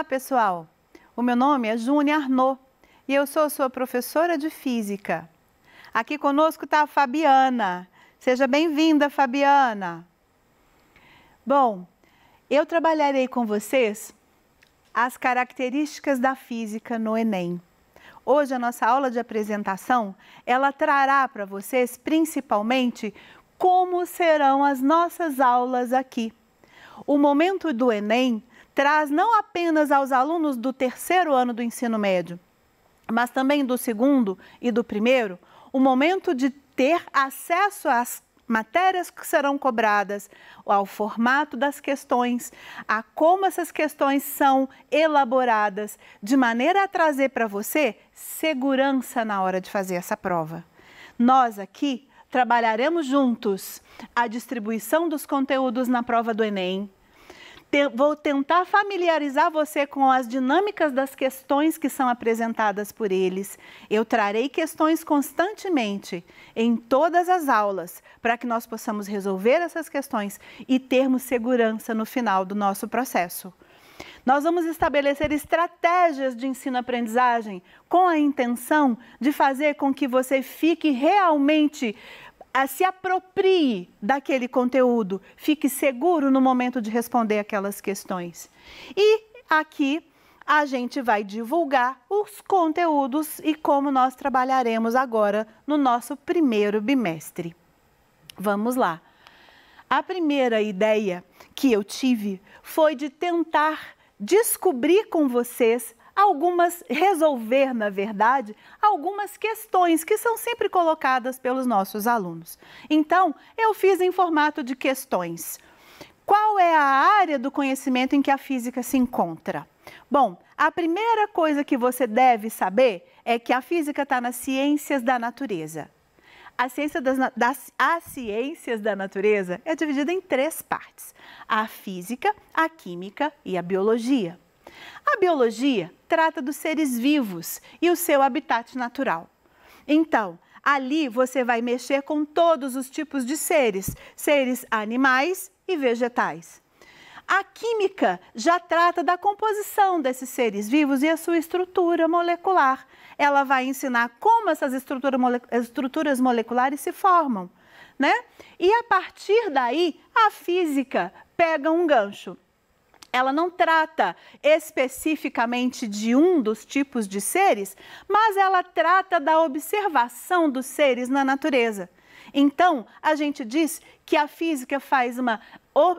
Olá, pessoal! O meu nome é Júnia Arnaud e eu sou sua professora de Física. Aqui conosco está a Fabiana. Seja bem-vinda, Fabiana! Bom, eu trabalharei com vocês as características da física no Enem. Hoje a nossa aula de apresentação, ela trará para vocês principalmente como serão as nossas aulas aqui. O momento do Enem traz não apenas aos alunos do terceiro ano do ensino médio, mas também do segundo e do primeiro, o momento de ter acesso às matérias que serão cobradas, ao formato das questões, a como essas questões são elaboradas, de maneira a trazer para você segurança na hora de fazer essa prova. Nós aqui trabalharemos juntos a distribuição dos conteúdos na prova do Enem, te, vou tentar familiarizar você com as dinâmicas das questões que são apresentadas por eles. Eu trarei questões constantemente em todas as aulas para que nós possamos resolver essas questões e termos segurança no final do nosso processo. Nós vamos estabelecer estratégias de ensino-aprendizagem com a intenção de fazer com que você fique realmente se aproprie daquele conteúdo, fique seguro no momento de responder aquelas questões. E aqui a gente vai divulgar os conteúdos e como nós trabalharemos agora no nosso primeiro bimestre. Vamos lá. A primeira ideia que eu tive foi de tentar descobrir com vocês algumas resolver, na verdade, algumas questões que são sempre colocadas pelos nossos alunos. Então, eu fiz em formato de questões. Qual é a área do conhecimento em que a física se encontra? Bom, a primeira coisa que você deve saber é que a física está nas ciências da natureza. A ciência das, das, as ciências da natureza é dividida em três partes: a física, a química e a biologia. A biologia trata dos seres vivos e o seu habitat natural. Então, ali você vai mexer com todos os tipos de seres, seres animais e vegetais. A química já trata da composição desses seres vivos e a sua estrutura molecular. Ela vai ensinar como essas estrutura mole... estruturas moleculares se formam, né? E a partir daí, a física pega um gancho. Ela não trata especificamente de um dos tipos de seres, mas ela trata da observação dos seres na natureza. Então, a gente diz que a física faz uma,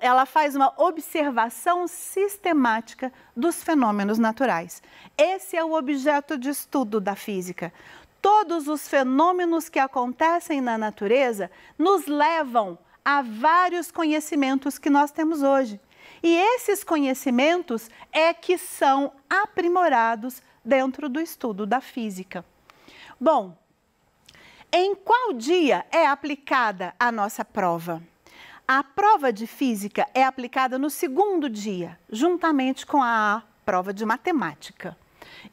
ela faz uma observação sistemática dos fenômenos naturais. Esse é o objeto de estudo da física. Todos os fenômenos que acontecem na natureza nos levam a vários conhecimentos que nós temos hoje. E esses conhecimentos é que são aprimorados dentro do estudo da física. Bom, em qual dia é aplicada a nossa prova? A prova de física é aplicada no segundo dia, juntamente com a prova de matemática.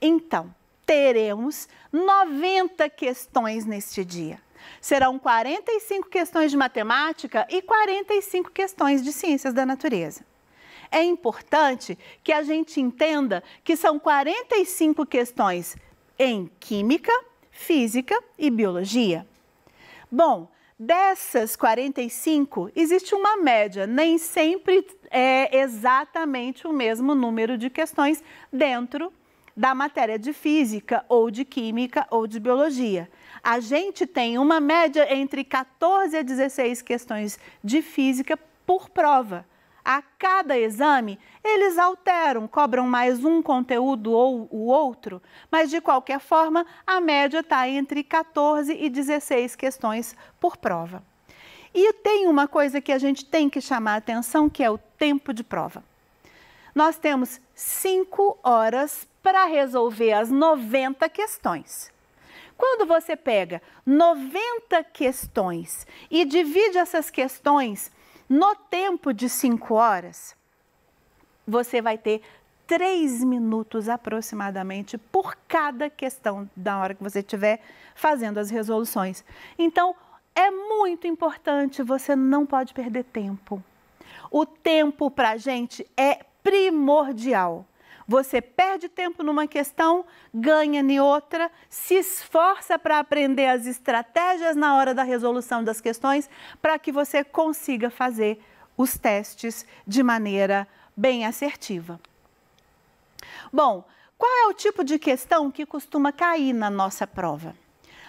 Então, teremos 90 questões neste dia. Serão 45 questões de matemática e 45 questões de ciências da natureza é importante que a gente entenda que são 45 questões em química, física e biologia. Bom, dessas 45, existe uma média, nem sempre é exatamente o mesmo número de questões dentro da matéria de física ou de química ou de biologia. A gente tem uma média entre 14 a 16 questões de física por prova a cada exame, eles alteram, cobram mais um conteúdo ou o outro, mas de qualquer forma, a média está entre 14 e 16 questões por prova. E tem uma coisa que a gente tem que chamar a atenção, que é o tempo de prova. Nós temos 5 horas para resolver as 90 questões. Quando você pega 90 questões e divide essas questões no tempo de 5 horas, você vai ter 3 minutos aproximadamente por cada questão da hora que você estiver fazendo as resoluções. Então, é muito importante, você não pode perder tempo. O tempo para a gente é primordial. Você perde tempo numa questão, ganha em outra, se esforça para aprender as estratégias na hora da resolução das questões, para que você consiga fazer os testes de maneira bem assertiva. Bom, qual é o tipo de questão que costuma cair na nossa prova?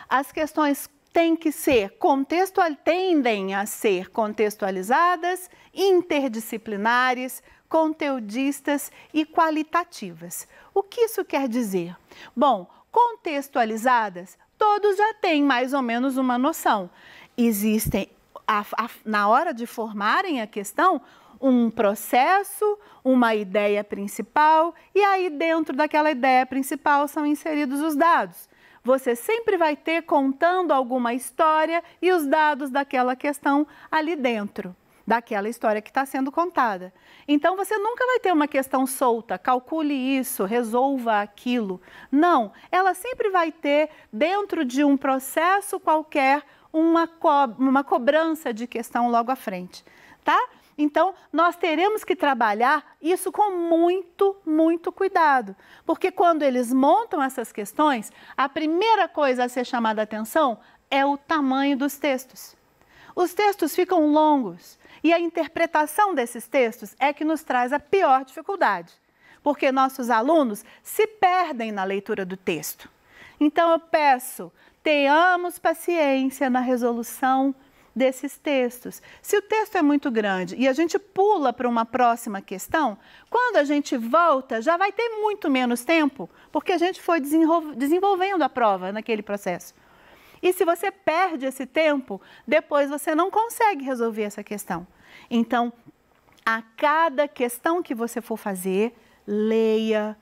As questões têm que ser contextual, tendem a ser contextualizadas, interdisciplinares, conteudistas e qualitativas. O que isso quer dizer? Bom, contextualizadas, todos já têm mais ou menos uma noção. Existem, a, a, na hora de formarem a questão, um processo, uma ideia principal, e aí dentro daquela ideia principal são inseridos os dados. Você sempre vai ter contando alguma história e os dados daquela questão ali dentro daquela história que está sendo contada. Então você nunca vai ter uma questão solta, calcule isso, resolva aquilo. Não, ela sempre vai ter, dentro de um processo qualquer, uma, co uma cobrança de questão logo à frente. Tá? Então, nós teremos que trabalhar isso com muito, muito cuidado. Porque quando eles montam essas questões, a primeira coisa a ser chamada atenção é o tamanho dos textos. Os textos ficam longos. E a interpretação desses textos é que nos traz a pior dificuldade, porque nossos alunos se perdem na leitura do texto. Então eu peço, tenhamos paciência na resolução desses textos. Se o texto é muito grande e a gente pula para uma próxima questão, quando a gente volta já vai ter muito menos tempo, porque a gente foi desenvolvendo a prova naquele processo. E se você perde esse tempo, depois você não consegue resolver essa questão. Então, a cada questão que você for fazer, leia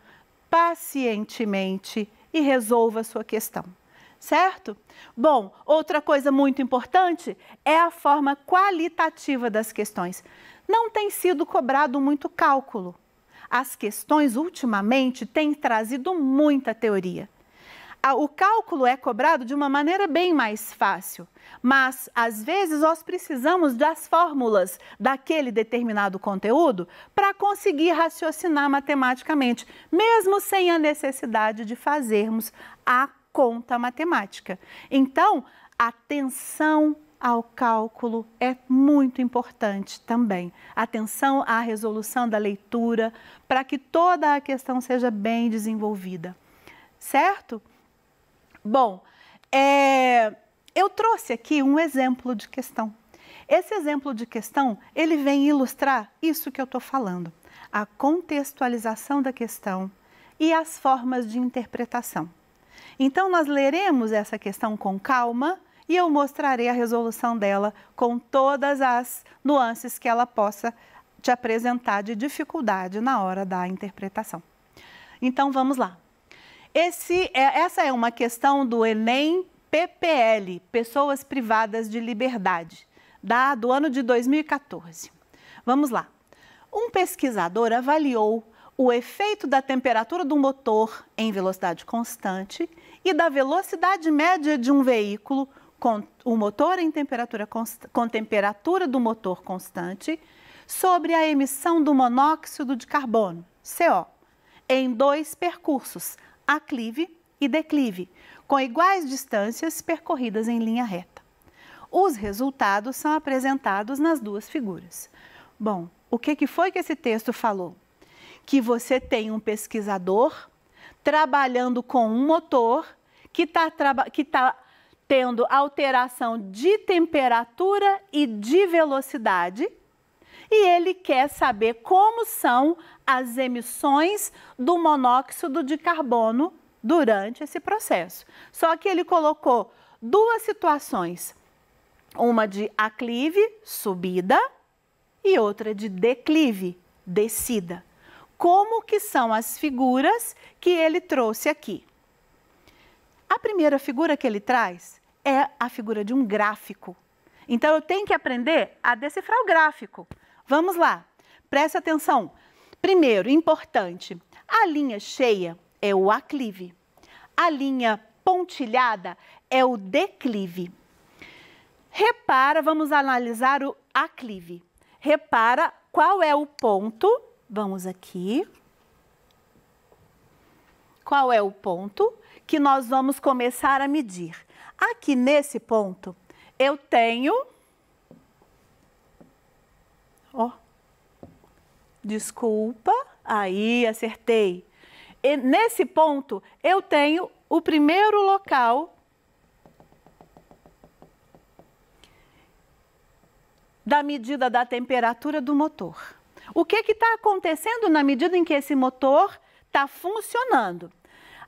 pacientemente e resolva a sua questão certo? Bom, outra coisa muito importante é a forma qualitativa das questões. Não tem sido cobrado muito cálculo. As questões ultimamente têm trazido muita teoria o cálculo é cobrado de uma maneira bem mais fácil, mas às vezes nós precisamos das fórmulas daquele determinado conteúdo para conseguir raciocinar matematicamente, mesmo sem a necessidade de fazermos a conta matemática. Então, atenção ao cálculo é muito importante também. Atenção à resolução da leitura para que toda a questão seja bem desenvolvida, certo? Bom, é, eu trouxe aqui um exemplo de questão. Esse exemplo de questão, ele vem ilustrar isso que eu estou falando. A contextualização da questão e as formas de interpretação. Então, nós leremos essa questão com calma e eu mostrarei a resolução dela com todas as nuances que ela possa te apresentar de dificuldade na hora da interpretação. Então, vamos lá. Esse, é, essa é uma questão do Enem PPL, Pessoas Privadas de Liberdade, da, do ano de 2014. Vamos lá. Um pesquisador avaliou o efeito da temperatura do motor em velocidade constante e da velocidade média de um veículo com o motor em temperatura com temperatura do motor constante sobre a emissão do monóxido de carbono, CO, em dois percursos, aclive e declive, com iguais distâncias percorridas em linha reta. Os resultados são apresentados nas duas figuras. Bom, o que, que foi que esse texto falou? Que você tem um pesquisador trabalhando com um motor que está que tá tendo alteração de temperatura e de velocidade e ele quer saber como são as emissões do monóxido de carbono durante esse processo. Só que ele colocou duas situações: uma de aclive, subida, e outra de declive, descida. Como que são as figuras que ele trouxe aqui? A primeira figura que ele traz é a figura de um gráfico. Então eu tenho que aprender a decifrar o gráfico. Vamos lá, preste atenção. Primeiro, importante, a linha cheia é o aclive, a linha pontilhada é o declive. Repara, vamos analisar o aclive. Repara qual é o ponto, vamos aqui. Qual é o ponto que nós vamos começar a medir? Aqui nesse ponto, eu tenho desculpa, aí acertei. E nesse ponto, eu tenho o primeiro local da medida da temperatura do motor. O que está acontecendo na medida em que esse motor está funcionando?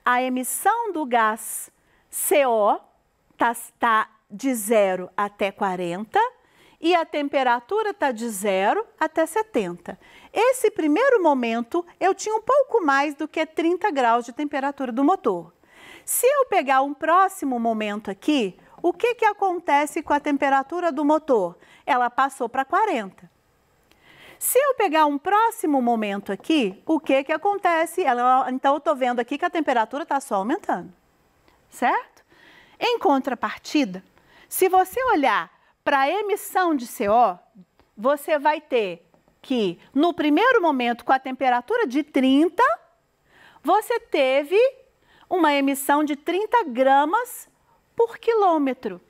A emissão do gás CO está tá de 0 até 40 e a temperatura está de 0 até 70. Esse primeiro momento eu tinha um pouco mais do que 30 graus de temperatura do motor. Se eu pegar um próximo momento aqui, o que, que acontece com a temperatura do motor? Ela passou para 40. Se eu pegar um próximo momento aqui, o que, que acontece? Ela, então, eu estou vendo aqui que a temperatura está só aumentando, certo? Em contrapartida, se você olhar para emissão de CO, você vai ter que, no primeiro momento, com a temperatura de 30, você teve uma emissão de 30 gramas por quilômetro.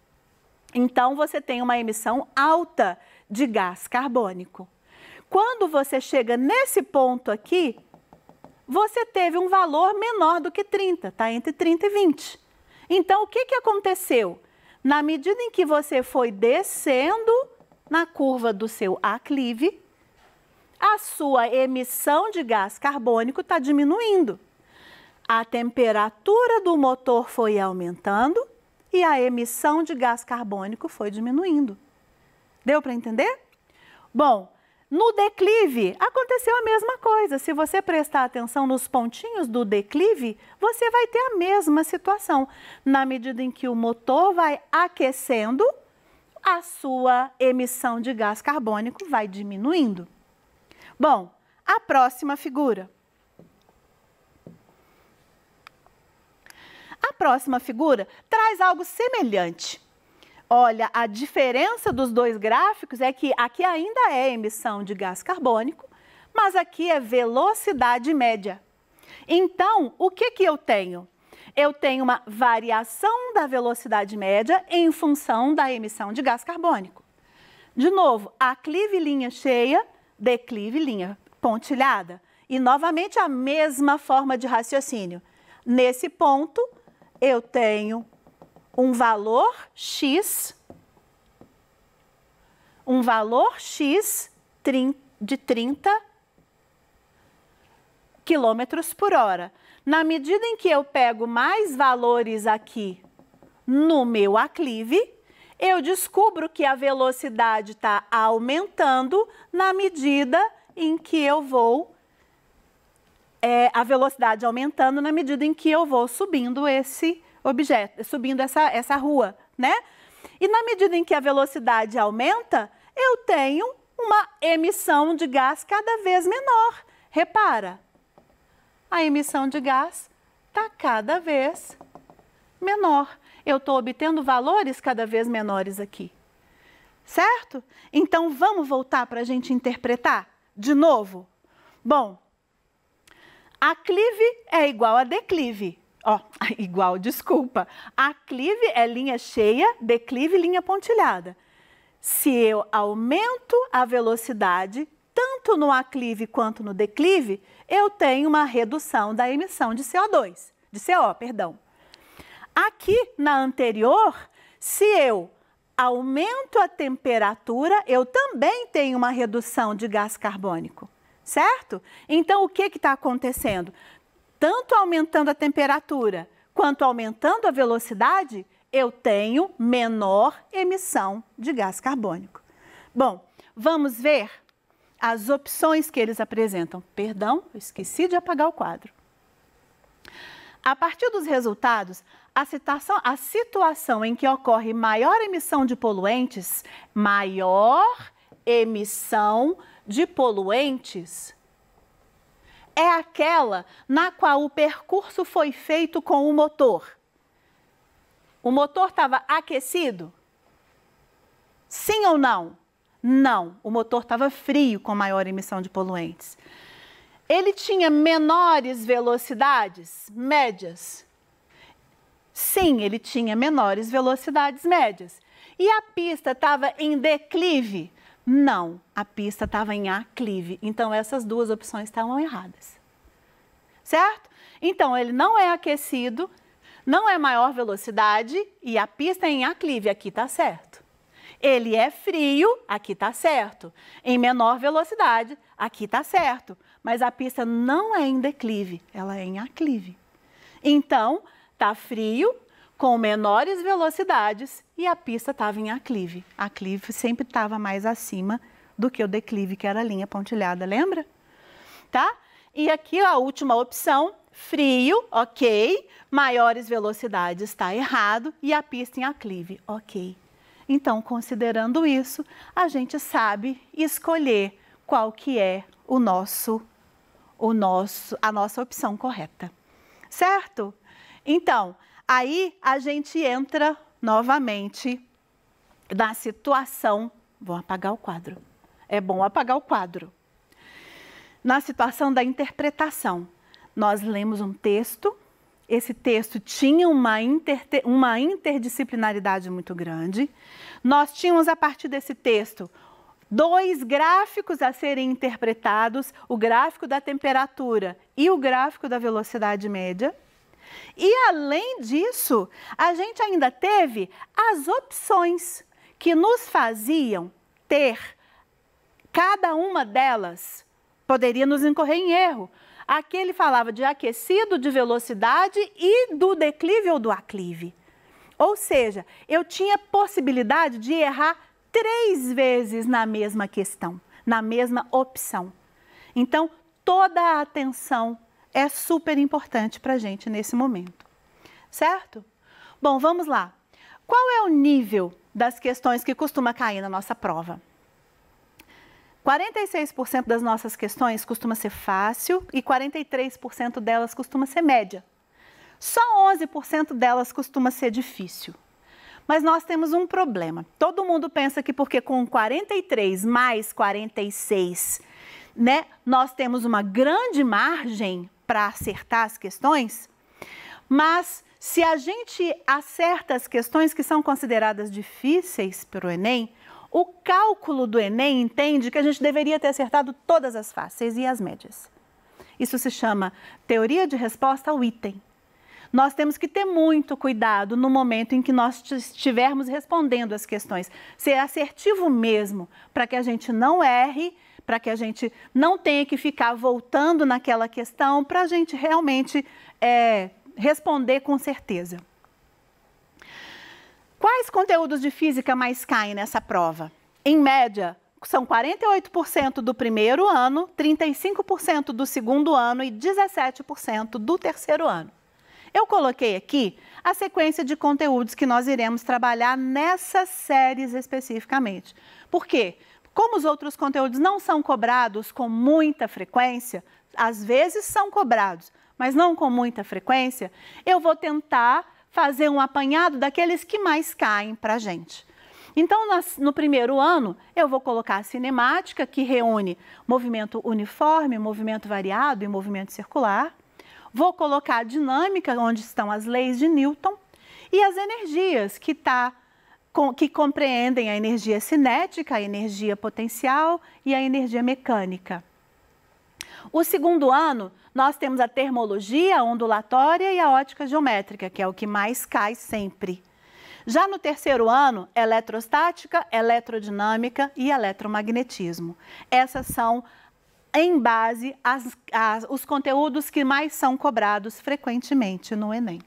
Então, você tem uma emissão alta de gás carbônico. Quando você chega nesse ponto aqui, você teve um valor menor do que 30, está entre 30 e 20. Então, o que, que aconteceu? Na medida em que você foi descendo na curva do seu aclive, a sua emissão de gás carbônico está diminuindo. A temperatura do motor foi aumentando e a emissão de gás carbônico foi diminuindo. Deu para entender? Bom, no declive, aconteceu a mesma coisa. Se você prestar atenção nos pontinhos do declive, você vai ter a mesma situação. Na medida em que o motor vai aquecendo, a sua emissão de gás carbônico vai diminuindo. Bom, a próxima figura. A próxima figura traz algo semelhante. Olha, a diferença dos dois gráficos é que aqui ainda é emissão de gás carbônico, mas aqui é velocidade média. Então, o que, que eu tenho? Eu tenho uma variação da velocidade média em função da emissão de gás carbônico. De novo, aclive linha cheia, declive linha pontilhada. E novamente a mesma forma de raciocínio. Nesse ponto, eu tenho um valor x, um valor x de 30 quilômetros por hora. Na medida em que eu pego mais valores aqui no meu aclive, eu descubro que a velocidade está aumentando na medida em que eu vou é, a velocidade aumentando na medida em que eu vou subindo esse objeto, subindo essa, essa rua, né? E na medida em que a velocidade aumenta, eu tenho uma emissão de gás cada vez menor. Repara, a emissão de gás está cada vez menor. Eu estou obtendo valores cada vez menores aqui. Certo? Então vamos voltar para a gente interpretar de novo? Bom, aclive é igual a declive. Ó, igual, desculpa. Aclive é linha cheia, declive linha pontilhada. Se eu aumento a velocidade, tanto no aclive quanto no declive, eu tenho uma redução da emissão de CO2, de CO, perdão. Aqui na anterior, se eu aumento a temperatura, eu também tenho uma redução de gás carbônico, certo? Então, o que está acontecendo? tanto aumentando a temperatura quanto aumentando a velocidade, eu tenho menor emissão de gás carbônico. Bom, vamos ver as opções que eles apresentam. Perdão, esqueci de apagar o quadro. A partir dos resultados, a, citação, a situação em que ocorre maior emissão de poluentes, maior emissão de poluentes é aquela na qual o percurso foi feito com o motor. O motor estava aquecido? Sim ou não? Não, o motor estava frio com maior emissão de poluentes. Ele tinha menores velocidades médias? Sim, ele tinha menores velocidades médias. E a pista estava em declive? Não, a pista estava em aclive. Então, essas duas opções estavam erradas. Certo? Então, ele não é aquecido, não é maior velocidade e a pista é em aclive. Aqui está certo. Ele é frio, aqui está certo. Em menor velocidade, aqui está certo. Mas a pista não é em declive, ela é em aclive. Então, está frio, com menores velocidades e a pista estava em aclive. aclive sempre estava mais acima do que o declive, que era a linha pontilhada, lembra? Tá? E aqui a última opção, frio, ok. Maiores velocidades está errado e a pista em aclive, ok. Então, considerando isso, a gente sabe escolher qual que é o nosso, o nosso, a nossa opção correta, certo? Então, Aí a gente entra novamente na situação. Vou apagar o quadro. É bom apagar o quadro. Na situação da interpretação. Nós lemos um texto, esse texto tinha uma, inter, uma interdisciplinaridade muito grande. Nós tínhamos, a partir desse texto, dois gráficos a serem interpretados: o gráfico da temperatura e o gráfico da velocidade média. E além disso, a gente ainda teve as opções que nos faziam ter cada uma delas poderia nos incorrer em erro. Aqui ele falava de aquecido, de velocidade e do declive ou do aclive. Ou seja, eu tinha possibilidade de errar três vezes na mesma questão, na mesma opção. Então, toda a atenção é super importante para a gente nesse momento, certo? Bom, vamos lá. Qual é o nível das questões que costuma cair na nossa prova? 46% das nossas questões costuma ser fácil e 43% delas costuma ser média. Só 11% delas costuma ser difícil. Mas nós temos um problema. Todo mundo pensa que porque com 43 mais 46, né, nós temos uma grande margem para acertar as questões, mas se a gente acerta as questões que são consideradas difíceis para o Enem, o cálculo do Enem entende que a gente deveria ter acertado todas as fáceis e as médias. Isso se chama teoria de resposta ao item. Nós temos que ter muito cuidado no momento em que nós estivermos respondendo as questões. Ser assertivo mesmo, para que a gente não erre para que a gente não tenha que ficar voltando naquela questão, para a gente realmente é, responder com certeza. Quais conteúdos de física mais caem nessa prova? Em média, são 48% do primeiro ano, 35% do segundo ano e 17% do terceiro ano. Eu coloquei aqui a sequência de conteúdos que nós iremos trabalhar nessas séries especificamente. Por quê? Como os outros conteúdos não são cobrados com muita frequência, às vezes são cobrados, mas não com muita frequência, eu vou tentar fazer um apanhado daqueles que mais caem para a gente. Então, no primeiro ano, eu vou colocar a cinemática, que reúne movimento uniforme, movimento variado e movimento circular. Vou colocar a dinâmica, onde estão as leis de Newton, e as energias, que está que compreendem a energia cinética, a energia potencial e a energia mecânica. O segundo ano, nós temos a termologia ondulatória e a ótica geométrica, que é o que mais cai sempre. Já no terceiro ano, eletrostática, eletrodinâmica e eletromagnetismo. Essas são, em base, as, as, os conteúdos que mais são cobrados frequentemente no Enem.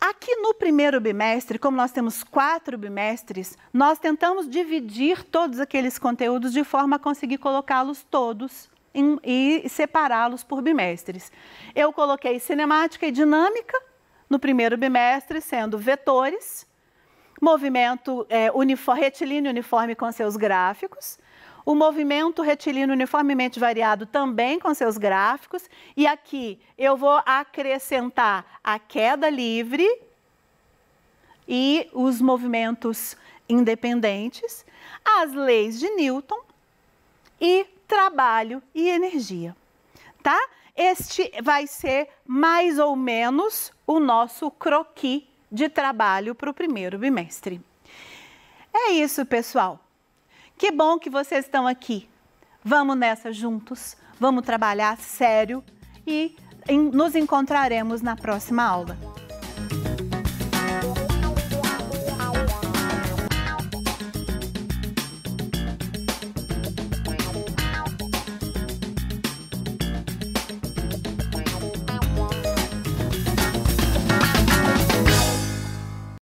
Aqui no primeiro bimestre, como nós temos quatro bimestres, nós tentamos dividir todos aqueles conteúdos de forma a conseguir colocá-los todos em, e separá-los por bimestres. Eu coloquei cinemática e dinâmica no primeiro bimestre, sendo vetores, movimento é, uniforme, retilíneo uniforme com seus gráficos, o movimento retilíneo uniformemente variado também com seus gráficos. E aqui eu vou acrescentar a queda livre e os movimentos independentes, as leis de Newton e trabalho e energia, tá? Este vai ser mais ou menos o nosso croquis de trabalho para o primeiro bimestre. É isso, pessoal. Que bom que vocês estão aqui. Vamos nessa juntos, vamos trabalhar sério e nos encontraremos na próxima aula.